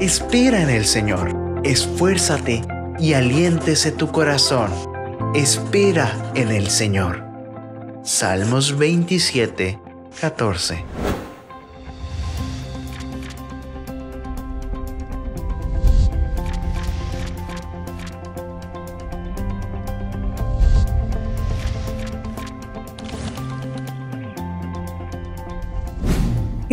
Espera en el Señor, esfuérzate y aliéntese tu corazón. Espera en el Señor. Salmos 27, 14.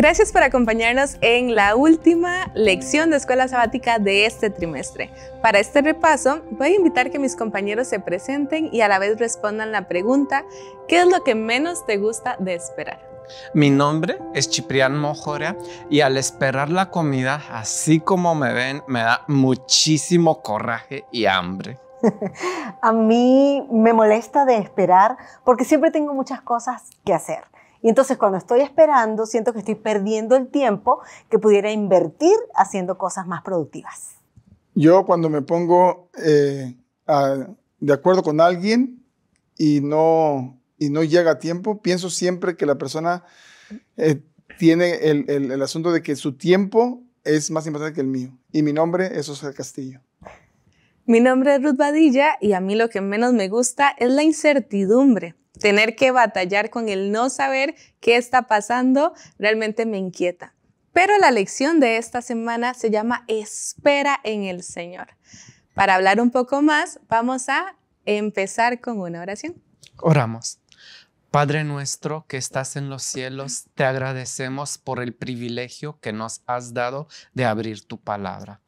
Gracias por acompañarnos en la última lección de escuela sabática de este trimestre. Para este repaso, voy a invitar que mis compañeros se presenten y a la vez respondan la pregunta, ¿qué es lo que menos te gusta de esperar? Mi nombre es Chiprián Mojora y al esperar la comida, así como me ven, me da muchísimo coraje y hambre. A mí me molesta de esperar porque siempre tengo muchas cosas que hacer. Y entonces cuando estoy esperando, siento que estoy perdiendo el tiempo que pudiera invertir haciendo cosas más productivas. Yo cuando me pongo eh, de acuerdo con alguien y no, y no llega a tiempo, pienso siempre que la persona eh, tiene el, asunto de que su tiempo es más importante que el mío. Y mi nombre es José Castillo. Mi nombre es Ruth Badilla y a mí lo que menos me gusta es la incertidumbre tener que batallar con el no saber qué está pasando realmente me inquieta. Pero la lección de esta semana se llama Espera en el Señor. Para hablar un poco más, vamos a empezar con una oración. Oramos. Padre nuestro que estás en los cielos, te agradecemos por el privilegio que nos has dado de abrir tu palabra.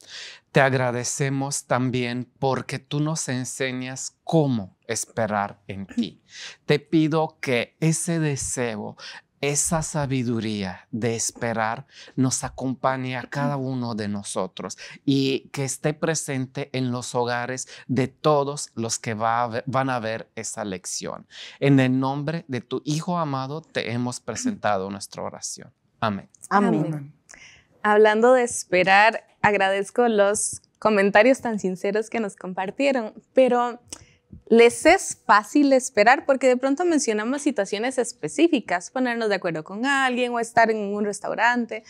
Te agradecemos también porque tú nos enseñas cómo esperar en ti. Te pido que ese deseo, esa sabiduría de esperar nos acompaña a cada uno de nosotros y que esté presente en los hogares de todos los que van a ver esa lección. En el nombre de tu Hijo amado te hemos presentado nuestra oración. Amén. Amén. Hablando de esperar, agradezco los comentarios tan sinceros que nos compartieron, pero les es fácil esperar porque de pronto mencionamos situaciones específicas, ponernos de acuerdo con alguien o estar en un restaurante,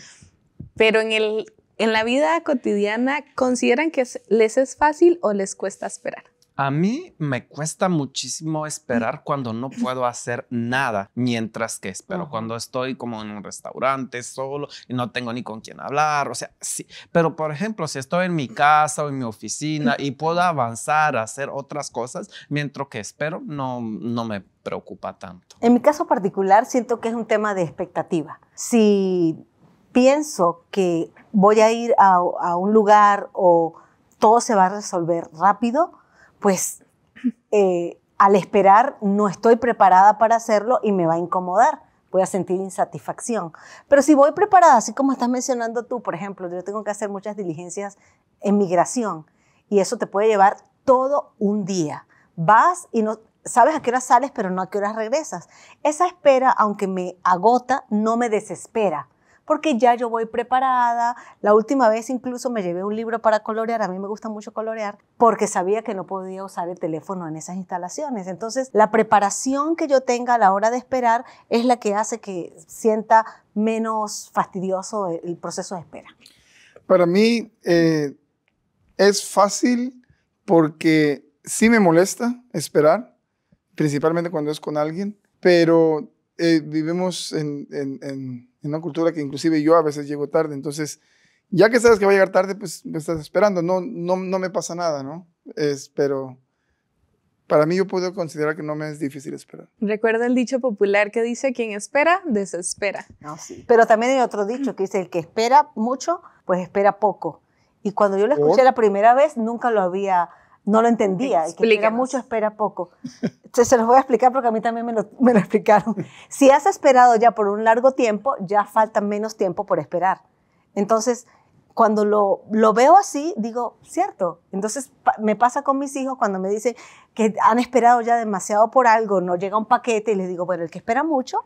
pero en, el, en la vida cotidiana, ¿consideran que les es fácil o les cuesta esperar? A mí me cuesta muchísimo esperar cuando no puedo hacer nada mientras que espero. Cuando estoy como en un restaurante solo y no tengo ni con quién hablar, o sea, sí. Pero por ejemplo, si estoy en mi casa o en mi oficina y puedo avanzar, a hacer otras cosas, mientras que espero, no, me preocupa tanto. En mi caso particular, siento que es un tema de expectativa. Si pienso que voy a ir a un lugar o todo se va a resolver rápido, pues eh, al esperar no estoy preparada para hacerlo y me va a incomodar, voy a sentir insatisfacción. Pero si voy preparada, así como estás mencionando tú, por ejemplo, yo tengo que hacer muchas diligencias en migración y eso te puede llevar todo un día. Vas y no sabes a qué hora sales, pero no a qué hora regresas. Esa espera, aunque me agota, no me desespera porque ya yo voy preparada. La última vez incluso me llevé un libro para colorear, a mí me gusta mucho colorear, porque sabía que no podía usar el teléfono en esas instalaciones. Entonces, la preparación que yo tenga a la hora de esperar es la que hace que sienta menos fastidioso el proceso de espera. Para mí eh, es fácil porque sí me molesta esperar, principalmente cuando es con alguien, pero eh, vivimos en en una cultura que inclusive yo a veces llego tarde. Entonces, ya que sabes que va a llegar tarde, pues me estás esperando. No, no, no me pasa nada, ¿no? Es, pero para mí yo puedo considerar que no me es difícil esperar. Recuerda el dicho popular que dice, quien espera, desespera. Ah, pero también hay otro dicho que dice, el que espera mucho, pues espera poco. Y cuando yo lo escuché la primera vez, nunca lo había no lo entendía. El que espera mucho, espera poco. se los voy a explicar porque a mí también me lo, explicaron. Si has esperado ya por un largo tiempo, ya falta menos tiempo por esperar. Entonces, cuando lo, lo veo así, digo, cierto. Entonces, me pasa con mis hijos cuando me dicen que han esperado ya demasiado por algo, no llega un paquete y les digo, bueno, el que espera mucho,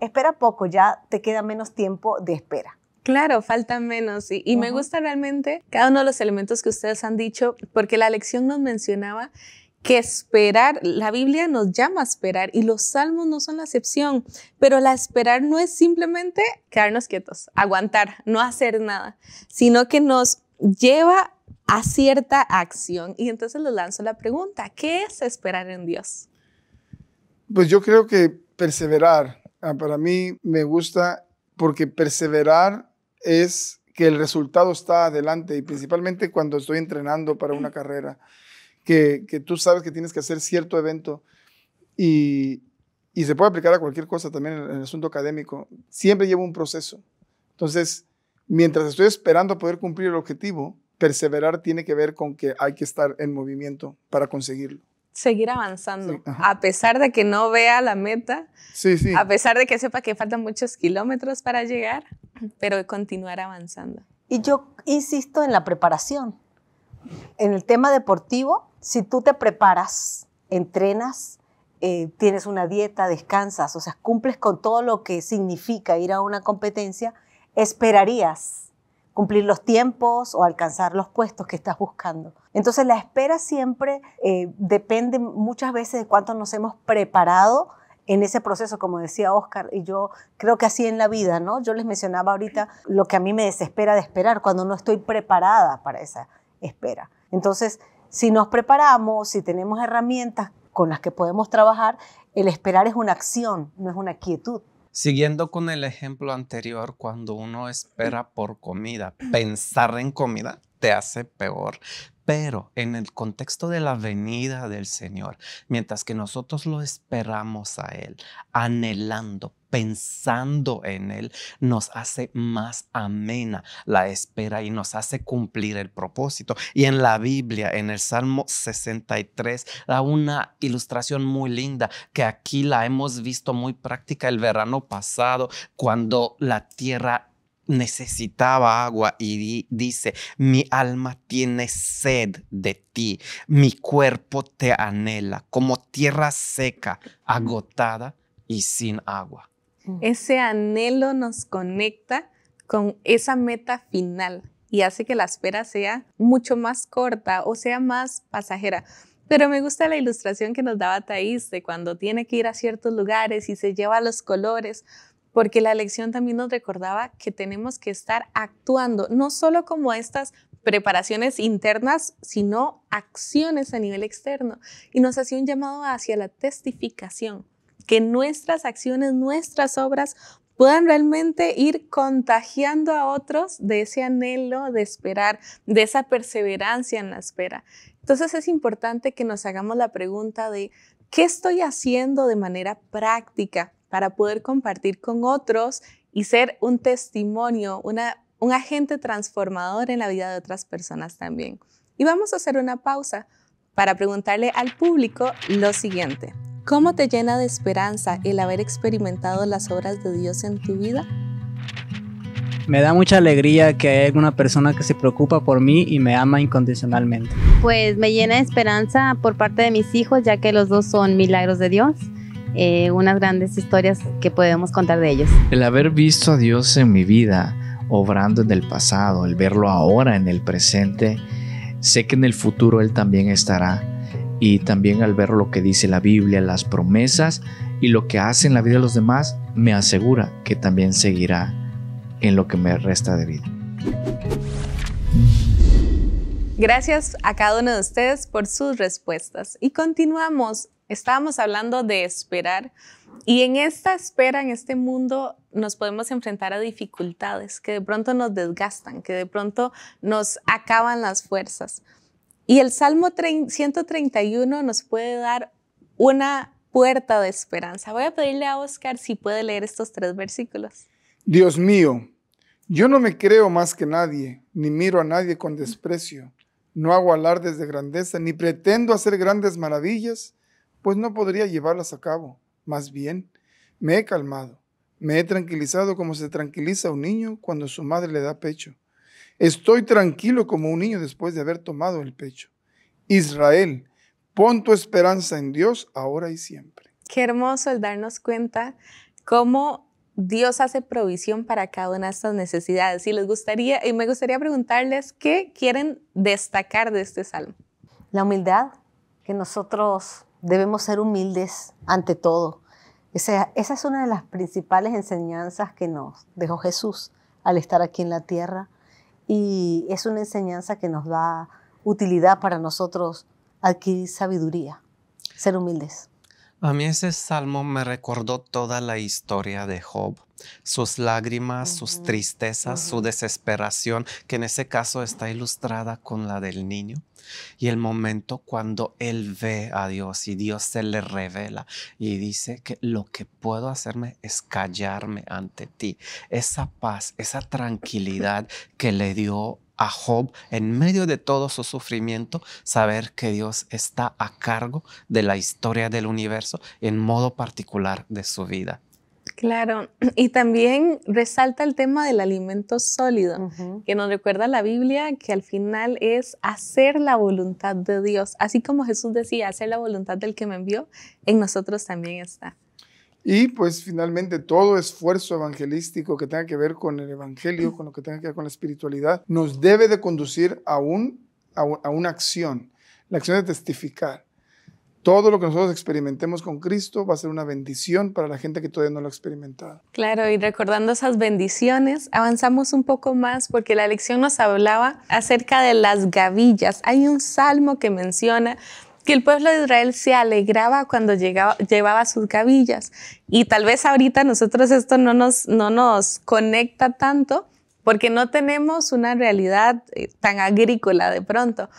espera poco, ya te queda menos tiempo de espera. Claro, falta menos. Y, me gusta realmente cada uno de los elementos que ustedes han dicho, porque la lección nos mencionaba que esperar, la Biblia nos llama a esperar y los salmos no son la excepción, pero la esperar no es simplemente quedarnos quietos, aguantar, no hacer nada, sino que nos lleva a cierta acción. Y entonces les lanzo la pregunta, ¿qué es esperar en Dios? Pues yo creo que perseverar, ah, para mí me gusta porque perseverar es que el resultado está adelante y principalmente cuando estoy entrenando para una carrera, que, tú sabes que tienes que hacer cierto evento y, se puede aplicar a cualquier cosa también en el, asunto académico, siempre llevo un proceso. Entonces, mientras estoy esperando poder cumplir el objetivo, perseverar tiene que ver con que hay que estar en movimiento para conseguirlo seguir avanzando, a pesar de que no vea la meta, sí, sí. a pesar de que sepa que faltan muchos kilómetros para llegar, pero continuar avanzando. Y yo insisto en la preparación. En el tema deportivo, si tú te preparas, entrenas, eh, tienes una dieta, descansas, o sea, cumples con todo lo que significa ir a una competencia, esperarías cumplir los tiempos o alcanzar los puestos que estás buscando. Entonces la espera siempre eh, depende muchas veces de cuánto nos hemos preparado en ese proceso, como decía Oscar, y yo creo que así en la vida, ¿no? Yo les mencionaba ahorita lo que a mí me desespera de esperar cuando no estoy preparada para esa espera. Entonces, si nos preparamos, si tenemos herramientas con las que podemos trabajar, el esperar es una acción, no es una quietud. Siguiendo con el ejemplo anterior, cuando uno espera por comida, pensar en comida te hace peor. Pero en el contexto de la venida del Señor, mientras que nosotros lo esperamos a Él, anhelando, pensando en Él, nos hace más amena la espera y nos hace cumplir el propósito. Y en la Biblia, en el Salmo 63, da una ilustración muy linda que aquí la hemos visto muy práctica el verano pasado, cuando la tierra necesitaba agua y dice, mi alma tiene sed de ti, mi cuerpo te anhela como tierra seca, agotada y sin agua. Mm. Ese anhelo nos conecta con esa meta final y hace que la espera sea mucho más corta o sea más pasajera. Pero me gusta la ilustración que nos daba Thaís de cuando tiene que ir a ciertos lugares y se lleva los colores, porque la lección también nos recordaba que tenemos que estar actuando, no solo como estas preparaciones internas, sino acciones a nivel externo. Y nos hacía un llamado hacia la testificación, que nuestras acciones, nuestras obras puedan realmente ir contagiando a otros de ese anhelo de esperar, de esa perseverancia en la espera. Entonces es importante que nos hagamos la pregunta de qué estoy haciendo de manera práctica para poder compartir con otros y ser un testimonio, un agente transformador en la vida de otras personas también. Y vamos a hacer una pausa para preguntarle al público lo siguiente. ¿Cómo te llena de esperanza el haber experimentado las obras de Dios en tu vida? Me da mucha alegría que haya una persona que se preocupa por mí y me ama incondicionalmente. Pues me llena de esperanza por parte de mis hijos, ya que los dos son milagros de Dios. Eh, unas grandes historias que podemos contar de ellos. El haber visto a Dios en mi vida, obrando en el pasado, el verlo ahora en el presente, sé que en el futuro Él también estará y también al ver lo que dice la Biblia, las promesas y lo que hace en la vida de los demás, me asegura que también seguirá en lo que me resta de vida. Gracias a cada uno de ustedes por sus respuestas. Y continuamos, estábamos hablando de esperar. Y en esta espera, en este mundo, nos podemos enfrentar a dificultades que de pronto nos desgastan, que de pronto nos acaban las fuerzas. Y el Salmo 131 nos puede dar una puerta de esperanza. Voy a pedirle a Oscar si puede leer estos tres versículos. Dios mío, yo no me creo más que nadie, ni miro a nadie con desprecio, no hago alardes de grandeza, ni pretendo hacer grandes maravillas, pues no podría llevarlas a cabo. Más bien, me he calmado, me he tranquilizado como se tranquiliza un niño cuando su madre le da pecho Estoy tranquilo como un niño después de haber tomado el pecho. Israel, pon tu esperanza en Dios ahora y siempre. Qué hermoso el darnos cuenta cómo Dios hace provisión para cada una de estas necesidades. Y les gustaría, y me gustaría preguntarles qué quieren destacar de este salmo. La humildad, que nosotros debemos ser humildes ante todo. esa es una de las principales enseñanzas que nos dejó Jesús al estar aquí en la tierra y es una enseñanza que nos da utilidad para nosotros adquirir sabiduría, ser humildes. A mí ese salmo me recordó toda la historia de Job, sus lágrimas, sus tristezas, su desesperación, que en ese caso está ilustrada con la del niño, y el momento cuando él ve a Dios y Dios se le revela y dice que lo que puedo hacerme es callarme ante ti. Esa paz, esa tranquilidad que le dio a Job, en medio de todo su sufrimiento, saber que Dios está a cargo de la historia del universo, en modo particular de su vida. Claro, y también resalta el tema del alimento sólido, que nos recuerda la Biblia que al final es hacer la voluntad de Dios, así como Jesús decía, hacer la voluntad del que me envió, en nosotros también está. Y pues finalmente todo esfuerzo evangelístico que tenga que ver con el Evangelio, con lo que tenga que ver con la espiritualidad, nos debe de conducir a, un, a, una acción, la acción de testificar. Todo lo que nosotros experimentemos con Cristo va a ser una bendición para la gente que todavía no lo ha experimentado. Claro, y recordando esas bendiciones, avanzamos un poco más porque la lección nos hablaba acerca de las gavillas. Hay un salmo que menciona que el pueblo de Israel se alegraba cuando llegaba, llevaba sus gavillas. Y tal vez ahorita nosotros esto no nos, no nos conecta tanto porque no tenemos una realidad eh, tan agrícola de pronto.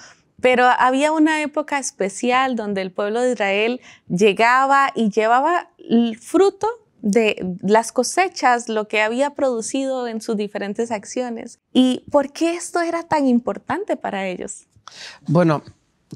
Pero había una época especial donde el pueblo de Israel llegaba y llevaba el fruto de las cosechas, lo que había producido en sus diferentes acciones. ¿Y por qué esto era tan importante para ellos? Bueno,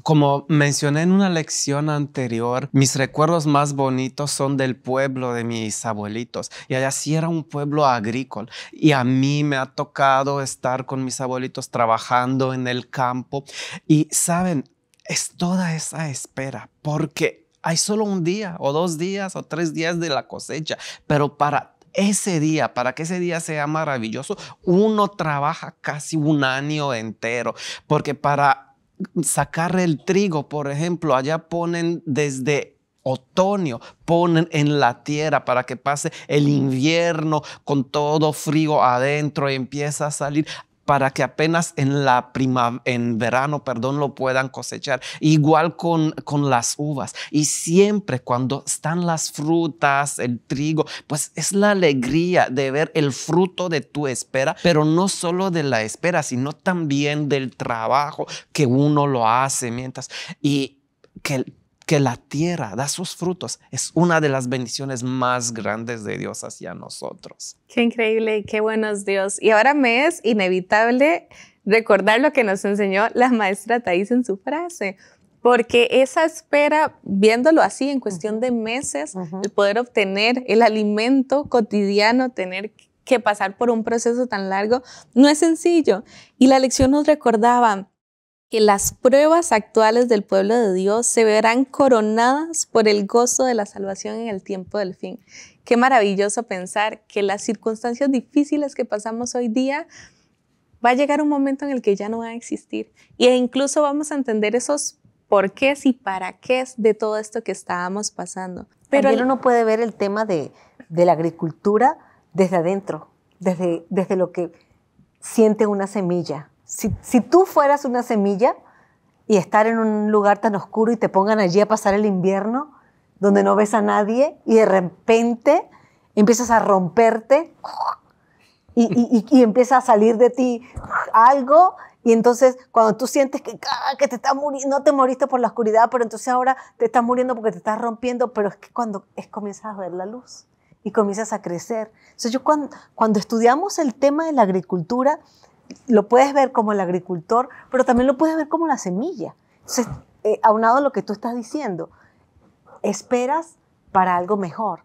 como mencioné en una lección anterior, mis recuerdos más bonitos son del pueblo de mis abuelitos. Y allá sí era un pueblo agrícola. Y a mí me ha tocado estar con mis abuelitos trabajando en el campo. Y saben, es toda esa espera, porque hay solo un día o dos días o tres días de la cosecha. Pero para ese día, para que ese día sea maravilloso, uno trabaja casi un año entero. Porque para sacar el trigo, por ejemplo, allá ponen desde otoño, ponen en la tierra para que pase el invierno con todo frío adentro y empieza a salir para que apenas en, la prima, en verano perdón, lo puedan cosechar. Igual con, con las uvas. Y siempre cuando están las frutas, el trigo, pues es la alegría de ver el fruto de tu espera, pero no solo de la espera, sino también del trabajo que uno lo hace mientras. Y que la tierra da sus frutos. Es una de las bendiciones más grandes de Dios hacia nosotros. Qué increíble qué buenos Dios. Y ahora me es inevitable recordar lo que nos enseñó la maestra Thais en su frase, porque esa espera, viéndolo así, en cuestión de meses, el poder obtener el alimento cotidiano, tener que pasar por un proceso tan largo, no es sencillo. Y la lección nos recordaba, que las pruebas actuales del pueblo de Dios se verán coronadas por el gozo de la salvación en el tiempo del fin. Qué maravilloso pensar que las circunstancias difíciles que pasamos hoy día va a llegar un momento en el que ya no van a existir e incluso vamos a entender esos por porqués y para qué de todo esto que estábamos pasando. Pero uno puede ver el tema de, la agricultura desde adentro, desde lo que siente una semilla si, tú fueras una semilla y estar en un lugar tan oscuro y te pongan allí a pasar el invierno, donde no ves a nadie y de repente empiezas a romperte y, empieza a salir de ti algo. Y entonces cuando tú sientes que, ah, que te estás muriendo, no te moriste por la oscuridad, pero entonces ahora te estás muriendo porque te estás rompiendo, pero es que cuando es, comienzas a ver la luz y comienzas a crecer. Entonces yo cuando, cuando estudiamos el tema de la agricultura, lo puedes ver como el agricultor, pero también lo puedes ver como la semilla. Entonces, eh, aunado a lo que tú estás diciendo, esperas para algo mejor.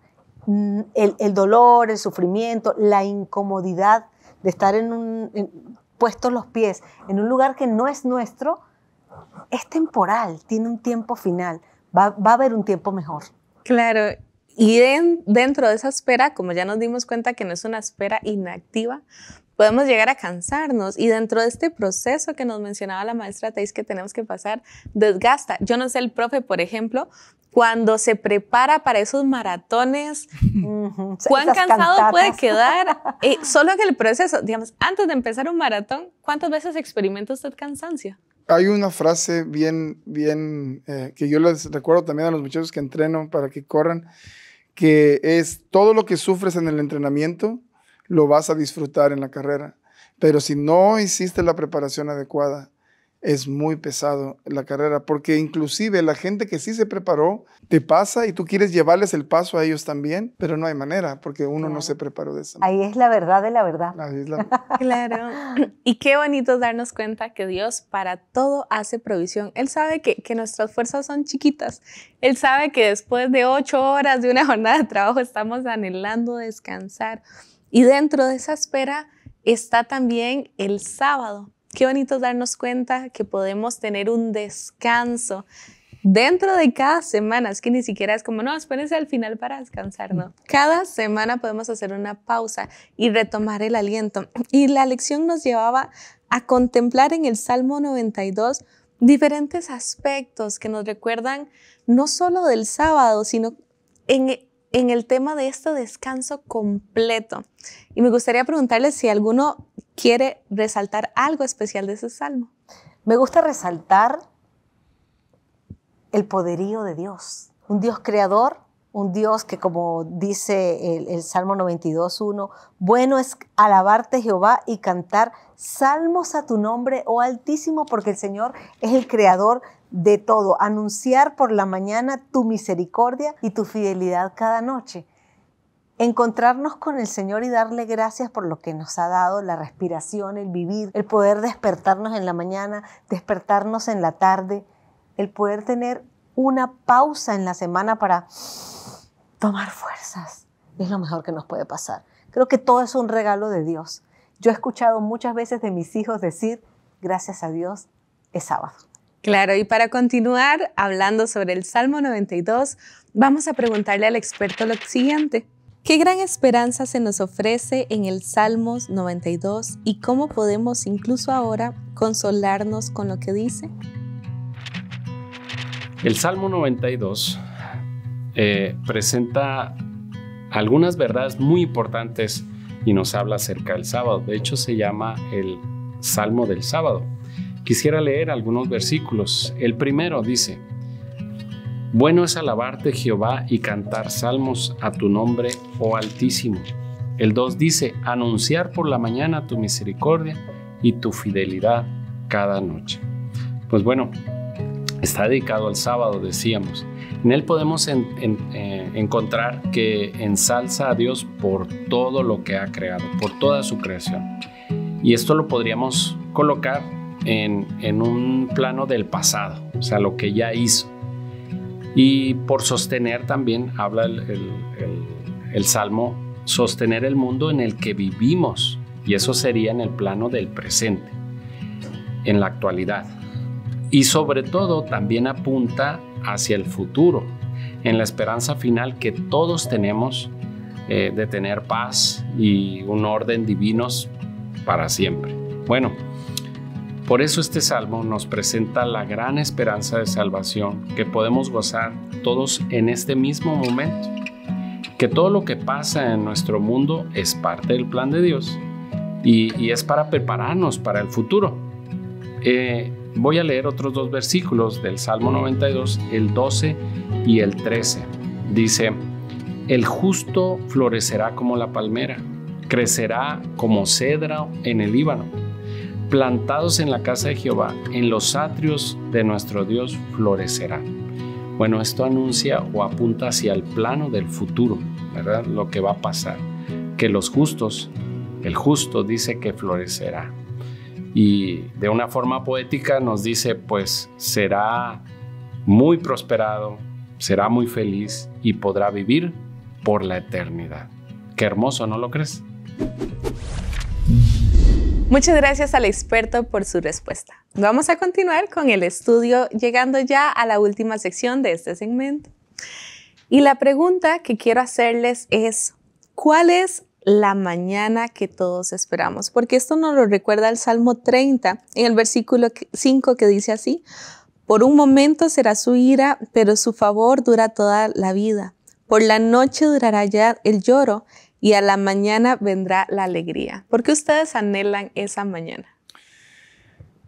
Mm, el, dolor, el sufrimiento, la incomodidad de estar en puestos los pies en un lugar que no es nuestro, es temporal, tiene un tiempo final, va, a haber un tiempo mejor. Claro, y dentro de esa espera, como ya nos dimos cuenta que no es una espera inactiva, podemos llegar a cansarnos y dentro de este proceso que nos mencionaba la maestra dice que tenemos que pasar, desgasta. Yo no sé, el profe, por ejemplo, cuando se prepara para esos maratones, cuán cansado puede quedar. Eh, solo que el proceso, digamos, antes de empezar un maratón, ¿cuántas veces experimenta usted cansancio? Hay una frase bien, bien, eh, que yo les recuerdo también a los muchachos que entreno para que corran, que es, todo lo que sufres en el entrenamiento lo vas a disfrutar en la carrera. Pero si no hiciste la preparación adecuada, es muy pesado la carrera, porque inclusive la gente que sí se preparó te pasa y tú quieres llevarles el paso a ellos también, pero no hay manera, porque uno no se preparó de esa Ahí es la verdad de la verdad. claro. Y qué bonito darnos cuenta que Dios para todo hace provisión. Él sabe que, que nuestras fuerzas son chiquitas. Él sabe que después de ocho horas de una jornada de trabajo estamos anhelando descansar. Y dentro de esa espera está también el sábado. Qué bonito darnos cuenta que podemos tener un descanso dentro de cada semana. Es que ni siquiera es como, no, espérense al final para descansar, ¿no? Cada semana podemos hacer una pausa y retomar el aliento. Y la lección nos llevaba a contemplar en el Salmo 92 diferentes aspectos que nos recuerdan no solo del sábado, sino en en el tema de este descanso completo. Y me gustaría preguntarle si alguno quiere resaltar algo especial de ese salmo. Me gusta resaltar el poderío de Dios, un Dios creador, un Dios que como dice el, el Salmo 92.1, bueno es alabarte Jehová y cantar salmos a tu nombre, oh Altísimo, porque el Señor es el creador de todo, anunciar por la mañana tu misericordia y tu fidelidad cada noche. Encontrarnos con el Señor y darle gracias por lo que nos ha dado, la respiración, el vivir, el poder despertarnos en la mañana, despertarnos en la tarde, el poder tener una pausa en la semana para tomar fuerzas. Es lo mejor que nos puede pasar. Creo que todo es un regalo de Dios. Yo he escuchado muchas veces de mis hijos decir, gracias a Dios, es sábado. Claro, y para continuar hablando sobre el Salmo 92, vamos a preguntarle al experto lo siguiente. ¿Qué gran esperanza se nos ofrece en el Salmo 92 y cómo podemos incluso ahora consolarnos con lo que dice? El Salmo 92 eh, presenta algunas verdades muy importantes y nos habla acerca del sábado. De hecho, se llama el Salmo del Sábado. Quisiera leer algunos versículos. El primero dice, Bueno es alabarte Jehová y cantar salmos a tu nombre, oh Altísimo. El 2 dice, Anunciar por la mañana tu misericordia y tu fidelidad cada noche. Pues bueno, está dedicado al sábado, decíamos. En él podemos eh, encontrar que ensalza a Dios por todo lo que ha creado, por toda su creación. Y esto lo podríamos colocar en, un plano del pasado, o sea, lo que ya hizo. Y por sostener también, habla el, Salmo, sostener el mundo en el que vivimos. Y eso sería en el plano del presente, en la actualidad. Y sobre todo también apunta hacia el futuro, en la esperanza final que todos tenemos eh, de tener paz y un orden divinos para siempre. Bueno, por eso este salmo nos presenta la gran esperanza de salvación que podemos gozar todos en este mismo momento. Que todo lo que pasa en nuestro mundo es parte del plan de Dios y, es para prepararnos para el futuro. Eh, voy a leer otros dos versículos del Salmo 92, el 12 y el 13. Dice, el justo florecerá como la palmera, crecerá como cedra en el Líbano plantados en la casa de Jehová, en los atrios de nuestro Dios florecerán. Bueno, esto anuncia o apunta hacia el plano del futuro, ¿verdad? Lo que va a pasar. Que los justos, el justo dice que florecerá. Y de una forma poética nos dice, pues será muy prosperado, será muy feliz y podrá vivir por la eternidad. Qué hermoso, ¿no lo crees? Muchas gracias al experto por su respuesta. Vamos a continuar con el estudio, llegando ya a la última sección de este segmento. Y la pregunta que quiero hacerles es, ¿cuál es la mañana que todos esperamos? Porque esto nos lo recuerda el Salmo 30, en el versículo 5 que dice así, por un momento será su ira, pero su favor dura toda la vida. Por la noche durará ya el lloro y a la mañana vendrá la alegría. ¿Por qué ustedes anhelan esa mañana?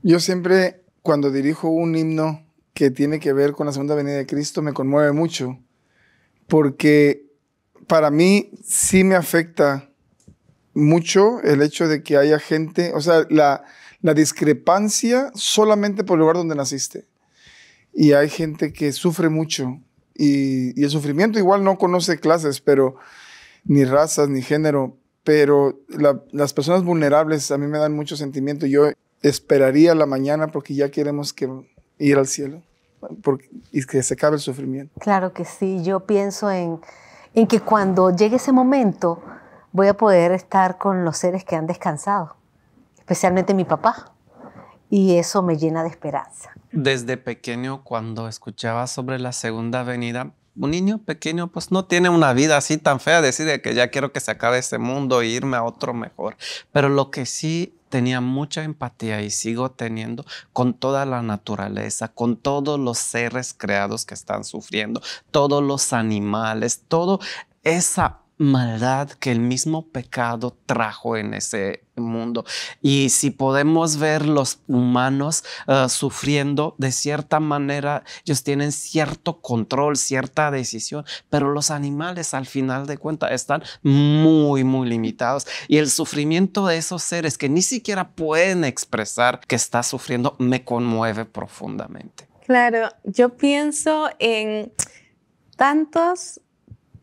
Yo siempre, cuando dirijo un himno que tiene que ver con la segunda venida de Cristo, me conmueve mucho, porque para mí sí me afecta mucho el hecho de que haya gente, o sea, la, discrepancia solamente por el lugar donde naciste. Y hay gente que sufre mucho y el sufrimiento igual no conoce clases, pero ni razas, ni género, pero las personas vulnerables a mí me dan mucho sentimiento. Yo esperaría la mañana porque ya queremos ir al cielo y que se acabe el sufrimiento. Claro que sí, yo pienso en, en que cuando llegue ese momento voy a poder estar con los seres que han descansado, especialmente mi papá, y eso me llena de esperanza. Desde pequeño, cuando escuchaba sobre la segunda venida, un niño pequeño pues no tiene una vida así tan fea, decir que ya quiero que se acabe este mundo e irme a otro mejor. Pero lo que sí tenía mucha empatía y sigo teniendo con toda la naturaleza, con todos los seres creados que están sufriendo, todos los animales, todo esa maldad que el mismo pecado trajo en ese mundo. Y si podemos ver los humanos eh, sufriendo de cierta manera, ellos tienen cierto control, cierta decisión, pero los animales al final de cuentas están muy, muy limitados. Y el sufrimiento de esos seres que ni siquiera pueden expresar que está sufriendo me conmueve profundamente. Claro, yo pienso en tantos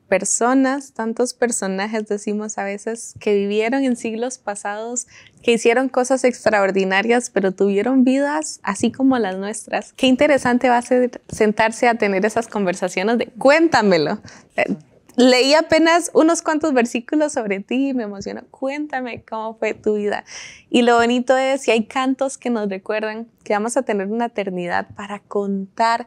personas, tantos personajes, decimos a veces, que vivieron en siglos pasados, que hicieron cosas extraordinarias, pero tuvieron vidas así como las nuestras. Qué interesante va a ser sentarse a tener esas conversaciones de cuéntamelo. Eh, leí apenas unos cuantos versículos sobre ti y me emocionó. Cuéntame cómo fue tu vida. Y lo bonito es si hay cantos que nos recuerdan que vamos a tener una eternidad para contar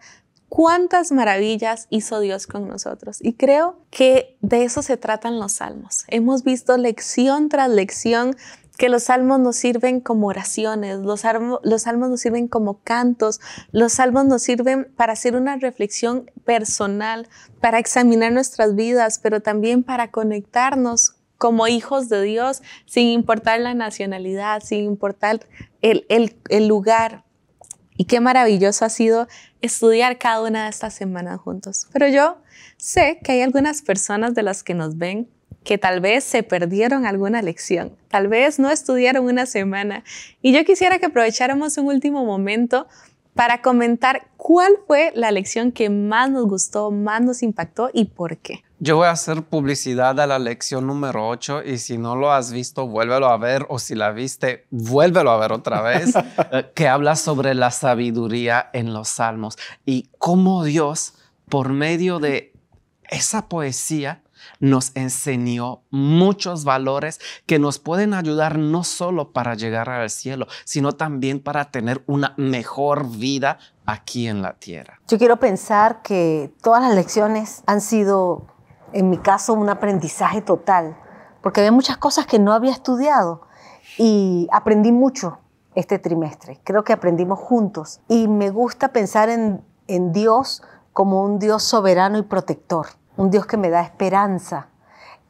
cuántas maravillas hizo Dios con nosotros. Y creo que de eso se tratan los salmos. Hemos visto lección tras lección que los salmos nos sirven como oraciones, los, salmos nos sirven como cantos, los salmos nos sirven para hacer una reflexión personal, para examinar nuestras vidas, pero también para conectarnos como hijos de Dios, sin importar la nacionalidad, sin importar el lugar, y qué maravilloso ha sido estudiar cada una de estas semanas juntos. Pero yo sé que hay algunas personas de las que nos ven que tal vez se perdieron alguna lección, tal vez no estudiaron una semana. Y yo quisiera que aprovecháramos un último momento para comentar cuál fue la lección que más nos gustó, más nos impactó y por qué. Yo voy a hacer publicidad a la lección número 8 y si no lo has visto, vuélvelo a ver o si la viste, vuélvelo a ver otra vez, que habla sobre la sabiduría en los salmos y cómo Dios, por medio de esa poesía, nos enseñó muchos valores que nos pueden ayudar no solo para llegar al cielo, sino también para tener una mejor vida aquí en la tierra. Yo quiero pensar que todas las lecciones han sido en mi caso, un aprendizaje total, porque había muchas cosas que no había estudiado y aprendí mucho este trimestre. Creo que aprendimos juntos y me gusta pensar en, Dios como un Dios soberano y protector, un Dios que me da esperanza.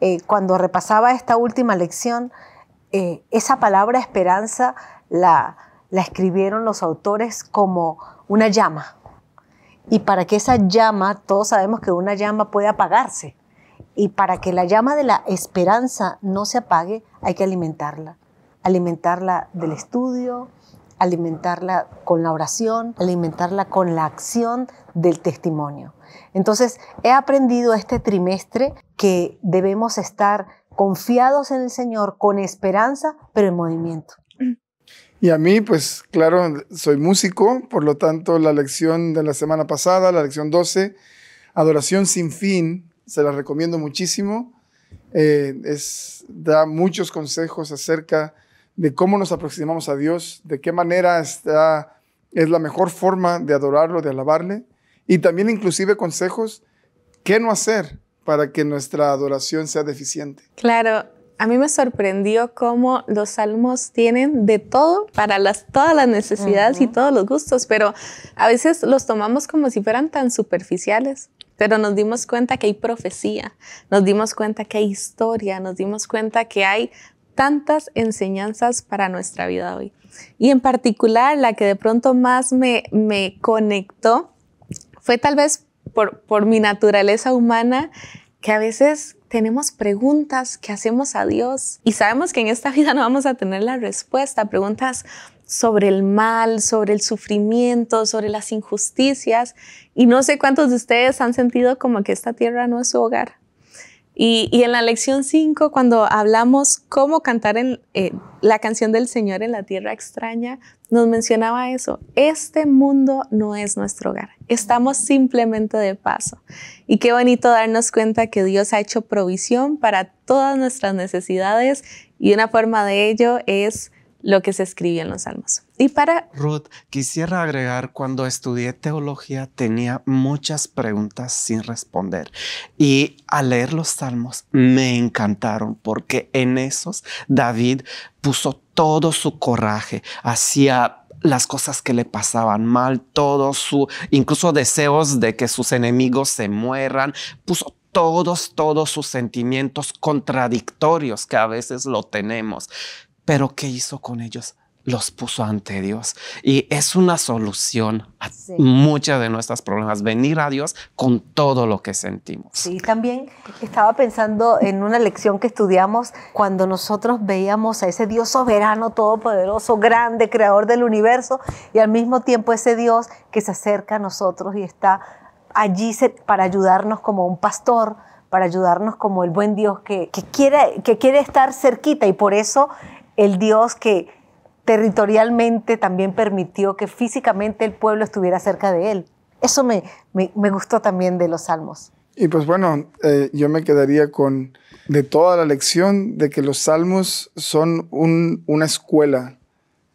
Eh, cuando repasaba esta última lección, eh, esa palabra esperanza la, la escribieron los autores como una llama, y para que esa llama, todos sabemos que una llama puede apagarse, y para que la llama de la esperanza no se apague, hay que alimentarla. Alimentarla del estudio, alimentarla con la oración, alimentarla con la acción del testimonio. Entonces, he aprendido este trimestre que debemos estar confiados en el Señor, con esperanza, pero en movimiento. Y a mí, pues claro, soy músico, por lo tanto, la lección de la semana pasada, la lección 12, adoración sin fin, se las recomiendo muchísimo. Eh, es, da muchos consejos acerca de cómo nos aproximamos a Dios, de qué manera está, es la mejor forma de adorarlo, de alabarle, y también inclusive consejos qué no hacer para que nuestra adoración sea deficiente. Claro, a mí me sorprendió cómo los salmos tienen de todo para las, todas las necesidades y todos los gustos, pero a veces los tomamos como si fueran tan superficiales. Pero nos dimos cuenta que hay profecía, nos dimos cuenta que hay historia, nos dimos cuenta que hay tantas enseñanzas para nuestra vida hoy. Y en particular, la que de pronto más me, me conectó fue tal vez por, por mi naturaleza humana, que a veces tenemos preguntas que hacemos a Dios y sabemos que en esta vida no vamos a tener la respuesta, preguntas sobre el mal, sobre el sufrimiento, sobre las injusticias. Y no sé cuántos de ustedes han sentido como que esta tierra no es su hogar. Y, en la lección 5, cuando hablamos cómo cantar en, eh, la canción del Señor en la tierra extraña, nos mencionaba eso. Este mundo no es nuestro hogar. Estamos simplemente de paso. Y qué bonito darnos cuenta que Dios ha hecho provisión para todas nuestras necesidades y una forma de ello es lo que se escribe en los salmos. Y para... Ruth, quisiera agregar, cuando estudié teología tenía muchas preguntas sin responder y al leer los salmos me encantaron porque en esos David puso todo su coraje hacia las cosas que le pasaban mal, todo su, incluso deseos de que sus enemigos se mueran, puso todos, todos sus sentimientos contradictorios que a veces lo tenemos pero ¿qué hizo con ellos? Los puso ante Dios. Y es una solución a muchas de nuestras problemas, venir a Dios con todo lo que sentimos. Sí, también estaba pensando en una lección que estudiamos cuando nosotros veíamos a ese Dios soberano, todopoderoso, grande, creador del universo, y al mismo tiempo ese Dios que se acerca a nosotros y está allí para ayudarnos como un pastor, para ayudarnos como el buen Dios que, quiere, que quiere estar cerquita y por eso el Dios que territorialmente también permitió que físicamente el pueblo estuviera cerca de él. Eso me, gustó también de los salmos. Y pues bueno, eh, yo me quedaría con de toda la lección de que los salmos son una escuela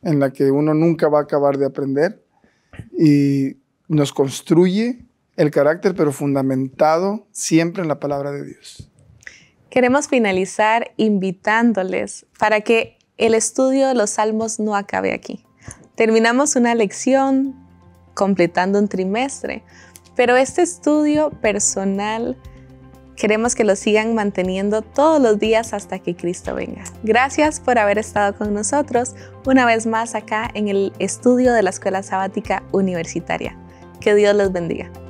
en la que uno nunca va a acabar de aprender y nos construye el carácter, pero fundamentado siempre en la palabra de Dios. Queremos finalizar invitándoles para que el estudio de los salmos no acabe aquí. Terminamos una lección completando un trimestre, pero este estudio personal queremos que lo sigan manteniendo todos los días hasta que Cristo venga. Gracias por haber estado con nosotros una vez más acá en el estudio de la Escuela Sabática Universitaria. Que Dios los bendiga.